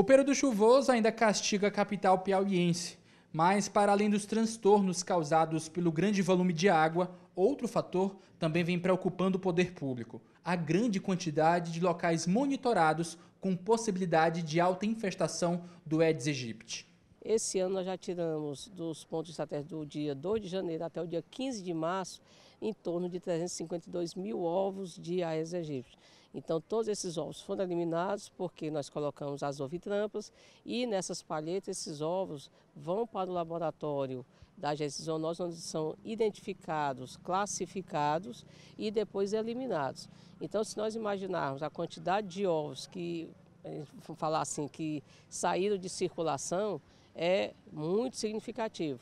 O período chuvoso ainda castiga a capital piauiense, mas para além dos transtornos causados pelo grande volume de água, outro fator também vem preocupando o poder público: a grande quantidade de locais monitorados com possibilidade de alta infestação do Aedes aegypti. Esse ano nós já tiramos dos pontos estratégicos do dia 2 de janeiro até o dia 15 de março em torno de 352 mil ovos de Aedes aegypti. Então, todos esses ovos foram eliminados porque nós colocamos as ovitrampas e nessas palhetas esses ovos vão para o laboratório da agência zoonose, onde são identificados, classificados e depois eliminados. Então, se nós imaginarmos a quantidade de ovos que, eh, falar assim, que saíram de circulação, é muito significativo.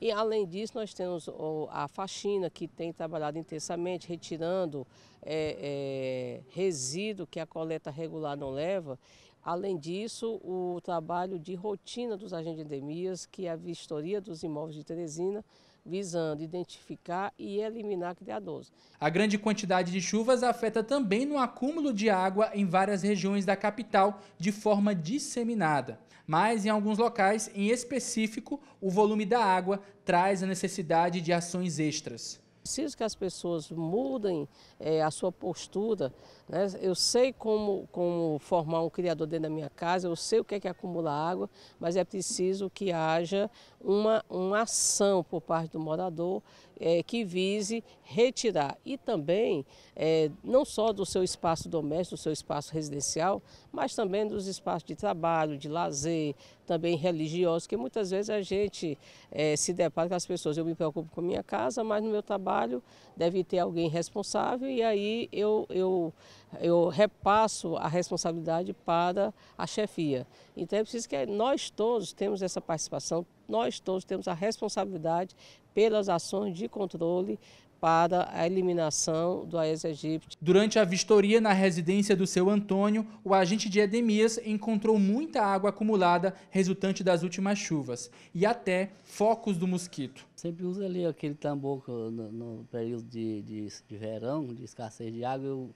E além disso, nós temos a faxina, que tem trabalhado intensamente, retirando é, é, resíduo que a coleta regular não leva. Além disso, o trabalho de rotina dos agentes de endemias, que é a vistoria dos imóveis de Teresina, visando identificar e eliminar criadores. A grande quantidade de chuvas afeta também no acúmulo de água em várias regiões da capital de forma disseminada. Mas em alguns locais, em específico, o volume da água traz a necessidade de ações extras preciso que as pessoas mudem é, a sua postura. Né? Eu sei como, como formar um criador dentro da minha casa, eu sei o que é, que acumula água, mas é preciso que haja uma, uma ação por parte do morador é, que vise retirar e também é, não só do seu espaço doméstico, do seu espaço residencial, mas também dos espaços de trabalho, de lazer, também religiosos, que muitas vezes a gente é, se depara com as pessoas. Eu me preocupo com a minha casa, mas no meu trabalho deve ter alguém responsável e aí eu, eu, eu repasso a responsabilidade para a chefia. Então é preciso que nós todos temos essa participação nós todos temos a responsabilidade pelas ações de controle para a eliminação do Aedes aegypti. Durante a vistoria na residência do seu Antônio, o agente de Edemias encontrou muita água acumulada resultante das últimas chuvas e até focos do mosquito. Sempre uso ali aquele tambor no, no, período de, de, de verão, de escassez de água, o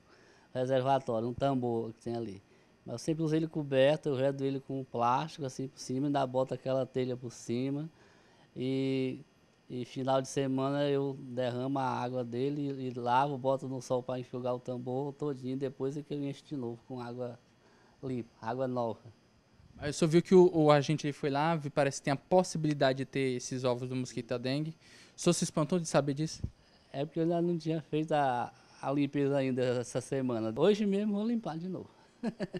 reservatório, um tambor que tem ali. Mas eu sempre usei ele coberto, eu redo ele com plástico assim por cima, ainda boto aquela telha por cima. E, e final de semana eu derramo a água dele e, e lavo, boto no sol para enxugar o tambor todinho, depois é que eu encho de novo com água limpa, água nova. Aí eu só viu que o, o agente foi lá, parece que tem a possibilidade de ter esses ovos do mosquito da dengue. O senhor se espantou de saber disso? É porque eu ainda não tinha feito a, a limpeza ainda essa semana. Hoje mesmo vou limpar de novo.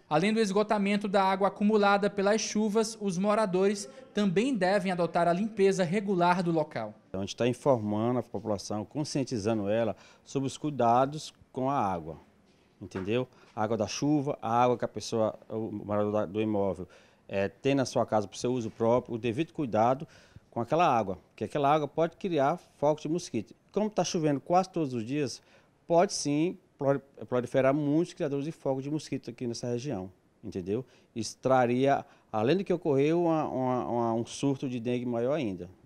Além do esgotamento da água acumulada pelas chuvas, os moradores também devem adotar a limpeza regular do local. A gente está informando a população, conscientizando ela sobre os cuidados com a água, entendeu? A água da chuva, a água que a pessoa, o morador do imóvel, é, tem na sua casa para o seu uso próprio, o devido cuidado com aquela água, porque aquela água pode criar foco de mosquito. Como está chovendo quase todos os dias, pode sim proliferar muitos criadores de foco de mosquito aqui nessa região, entendeu? Isso traria, além do que ocorreu, uma, uma, uma, um surto de dengue maior ainda.